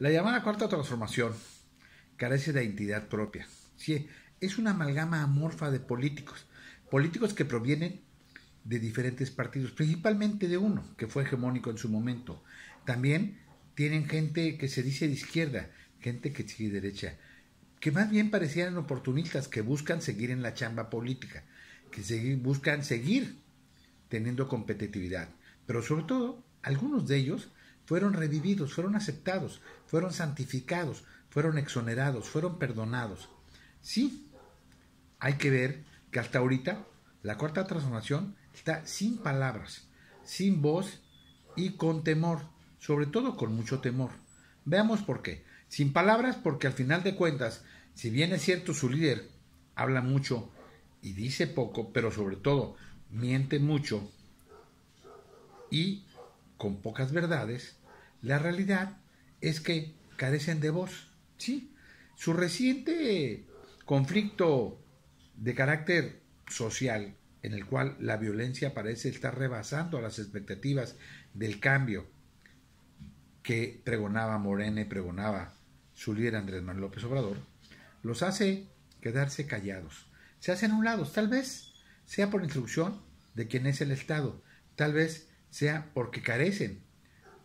La llamada cuarta transformación carece de identidad propia. es una amalgama amorfa de políticos, políticos que provienen de diferentes partidos, principalmente de uno, que fue hegemónico en su momento. También tienen gente que se dice de izquierda, gente que sigue derecha, que más bien parecieran oportunistas, que buscan seguir en la chamba política, que buscan seguir teniendo competitividad. Pero sobre todo, algunos de ellos fueron revividos, fueron aceptados, fueron santificados, fueron exonerados, fueron perdonados. Sí, hay que ver que hasta ahorita la cuarta transformación está sin palabras, sin voz y con temor, sobre todo con mucho temor. Veamos por qué. Sin palabras porque al final de cuentas, si bien es cierto su líder habla mucho y dice poco, pero sobre todo miente mucho y con pocas verdades, la realidad es que carecen de voz. ¿sí? Su reciente conflicto de carácter social, en el cual la violencia parece estar rebasando las expectativas del cambio que pregonaba Morena y pregonaba su líder Andrés Manuel López Obrador, los hace quedarse callados. Se hacen a un lado, tal vez sea por instrucción de quien es el Estado, tal vez sea porque carecen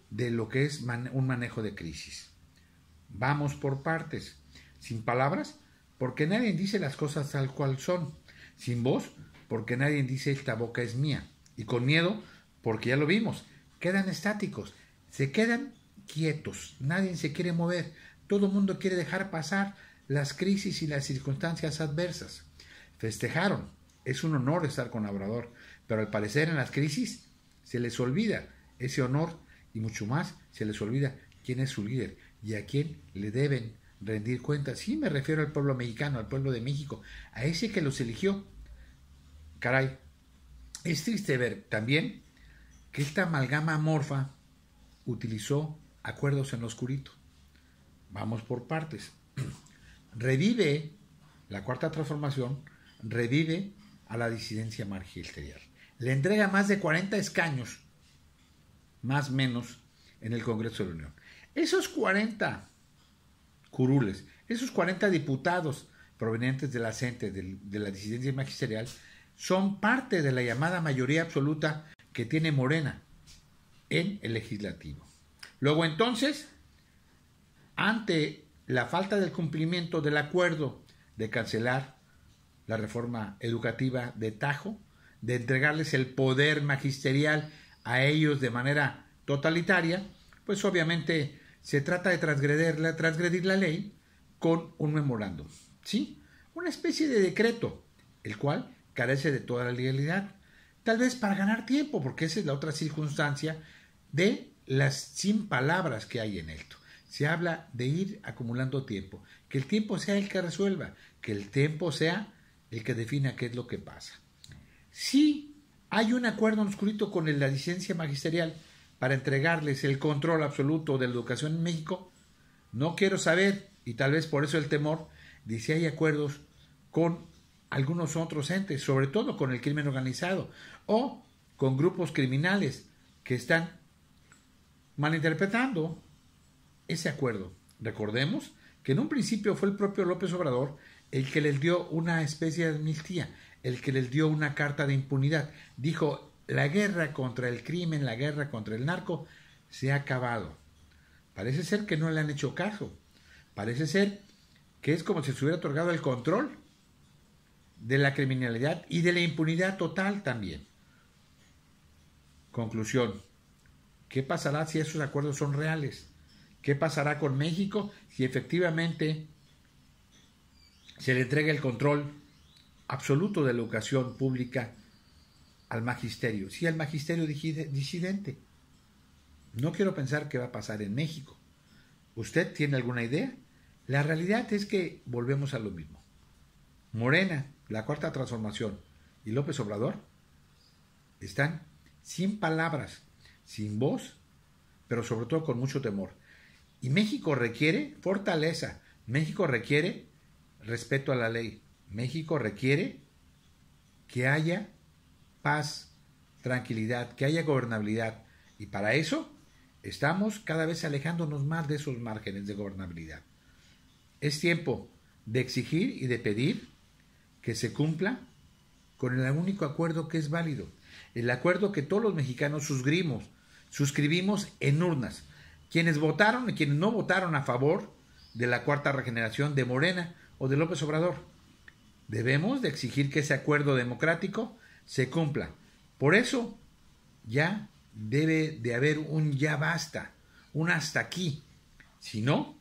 de lo que es un manejo de crisis. Vamos por partes, sin palabras, porque nadie dice las cosas tal cual son, sin voz, porque nadie dice esta boca es mía, y con miedo, porque ya lo vimos, quedan estáticos, se quedan quietos, nadie se quiere mover, todo el mundo quiere dejar pasar las crisis y las circunstancias adversas. Festejaron, es un honor estar con Labrador, pero al parecer en las crisis se les olvida ese honor y mucho más se les olvida quién es su líder y a quién le deben rendir cuentas. Sí, me refiero al pueblo mexicano, al pueblo de México, a ese que los eligió. Caray, es triste ver también que esta amalgama amorfa utilizó acuerdos en lo oscurito. Vamos por partes. Revive la cuarta transformación, revive a la disidencia magisterial le entrega más de 40 escaños, más menos, en el Congreso de la Unión. Esos 40 curules, esos 40 diputados provenientes de la CENTE, de la disidencia magisterial, son parte de la llamada mayoría absoluta que tiene Morena en el legislativo. Luego entonces, ante la falta del cumplimiento del acuerdo de cancelar la reforma educativa de Tajo, de entregarles el poder magisterial a ellos de manera totalitaria, pues obviamente se trata de transgredir la, transgredir la ley con un memorándum, ¿sí? Una especie de decreto, el cual carece de toda la legalidad, tal vez para ganar tiempo, porque esa es la otra circunstancia de las sin palabras que hay en esto. Se habla de ir acumulando tiempo, que el tiempo sea el que resuelva, que el tiempo sea el que defina qué es lo que pasa. Si hay un acuerdo oscurito con la licencia magisterial para entregarles el control absoluto de la educación en México, no quiero saber, y tal vez por eso el temor, de si hay acuerdos con algunos otros entes, sobre todo con el crimen organizado, o con grupos criminales que están malinterpretando ese acuerdo. Recordemos que en un principio fue el propio López Obrador el que les dio una especie de amnistía el que les dio una carta de impunidad. Dijo, la guerra contra el crimen, la guerra contra el narco, se ha acabado. Parece ser que no le han hecho caso. Parece ser que es como si se hubiera otorgado el control de la criminalidad y de la impunidad total también. Conclusión. ¿Qué pasará si esos acuerdos son reales? ¿Qué pasará con México si efectivamente se le entrega el control absoluto de la educación pública al magisterio, sí al magisterio disidente. No quiero pensar qué va a pasar en México. ¿Usted tiene alguna idea? La realidad es que volvemos a lo mismo. Morena, la cuarta transformación y López Obrador están sin palabras, sin voz, pero sobre todo con mucho temor. Y México requiere fortaleza, México requiere respeto a la ley, México requiere que haya paz, tranquilidad, que haya gobernabilidad. Y para eso estamos cada vez alejándonos más de esos márgenes de gobernabilidad. Es tiempo de exigir y de pedir que se cumpla con el único acuerdo que es válido, el acuerdo que todos los mexicanos susgrimos, suscribimos en urnas, quienes votaron y quienes no votaron a favor de la cuarta regeneración de Morena o de López Obrador. Debemos de exigir que ese acuerdo democrático se cumpla. Por eso, ya debe de haber un ya basta, un hasta aquí. Si no,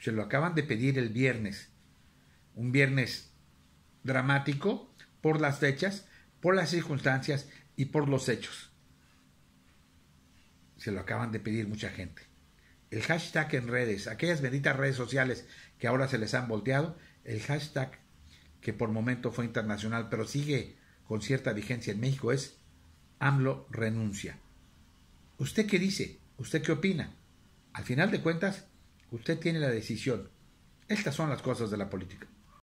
se lo acaban de pedir el viernes. Un viernes dramático por las fechas, por las circunstancias y por los hechos. Se lo acaban de pedir mucha gente. El hashtag en redes, aquellas benditas redes sociales que ahora se les han volteado, el hashtag que por momento fue internacional, pero sigue con cierta vigencia en México, es AMLO renuncia. ¿Usted qué dice? ¿Usted qué opina? Al final de cuentas, usted tiene la decisión. Estas son las cosas de la política.